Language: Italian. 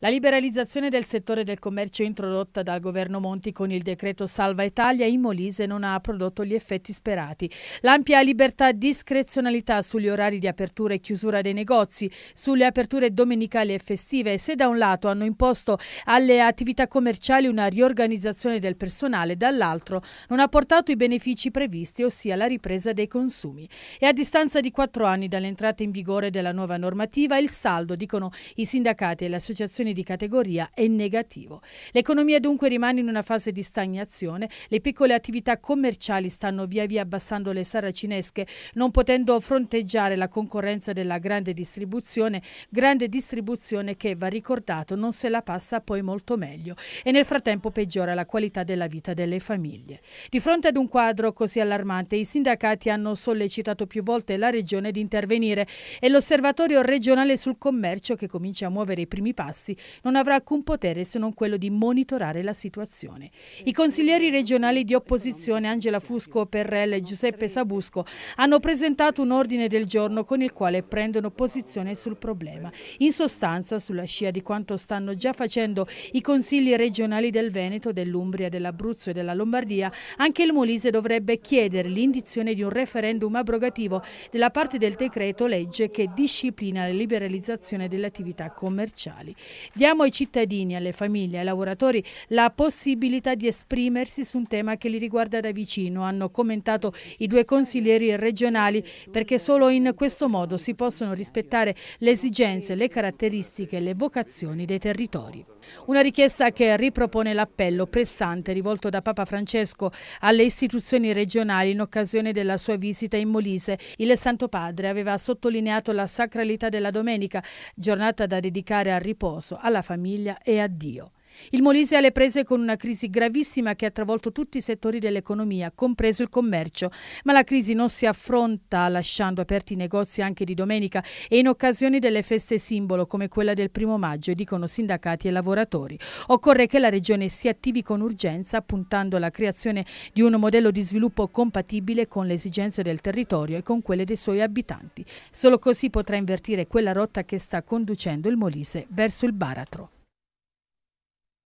La liberalizzazione del settore del commercio introdotta dal governo Monti con il decreto Salva Italia in Molise non ha prodotto gli effetti sperati. L'ampia libertà discrezionalità sugli orari di apertura e chiusura dei negozi, sulle aperture domenicali e festive, se da un lato hanno imposto alle attività commerciali una riorganizzazione del personale, dall'altro non ha portato i benefici previsti, ossia la ripresa dei consumi. E a distanza di quattro anni dall'entrata in vigore della nuova normativa, il saldo, dicono i sindacati e le associazioni diminuzione di categoria è negativo. L'economia dunque rimane in una fase di stagnazione, le piccole attività commerciali stanno via via abbassando le saracinesche, non potendo fronteggiare la concorrenza della grande distribuzione, grande distribuzione che, va ricordato, non se la passa poi molto meglio e nel frattempo peggiora la qualità della vita delle famiglie. Di fronte ad un quadro così allarmante, i sindacati hanno sollecitato più volte la Regione di intervenire e l'Osservatorio regionale sul commercio, che comincia a muovere i primi passi, non avrà alcun potere se non quello di monitorare la situazione. I consiglieri regionali di opposizione Angela Fusco Perrella e Giuseppe Sabusco hanno presentato un ordine del giorno con il quale prendono posizione sul problema. In sostanza, sulla scia di quanto stanno già facendo i consigli regionali del Veneto, dell'Umbria, dell'Abruzzo e della Lombardia, anche il Molise dovrebbe chiedere l'indizione di un referendum abrogativo della parte del decreto legge che disciplina la liberalizzazione delle attività commerciali. Diamo ai cittadini, alle famiglie, ai lavoratori la possibilità di esprimersi su un tema che li riguarda da vicino, hanno commentato i due consiglieri regionali, perché solo in questo modo si possono rispettare le esigenze, le caratteristiche e le vocazioni dei territori. Una richiesta che ripropone l'appello pressante rivolto da Papa Francesco alle istituzioni regionali in occasione della sua visita in Molise. Il Santo Padre aveva sottolineato la sacralità della domenica, giornata da dedicare al riposo, alla famiglia e a Dio. Il Molise alle prese con una crisi gravissima che ha travolto tutti i settori dell'economia, compreso il commercio, ma la crisi non si affronta lasciando aperti i negozi anche di domenica e in occasione delle feste simbolo come quella del primo maggio, dicono sindacati e lavoratori. Occorre che la Regione si attivi con urgenza puntando alla creazione di un modello di sviluppo compatibile con le esigenze del territorio e con quelle dei suoi abitanti. Solo così potrà invertire quella rotta che sta conducendo il Molise verso il baratro.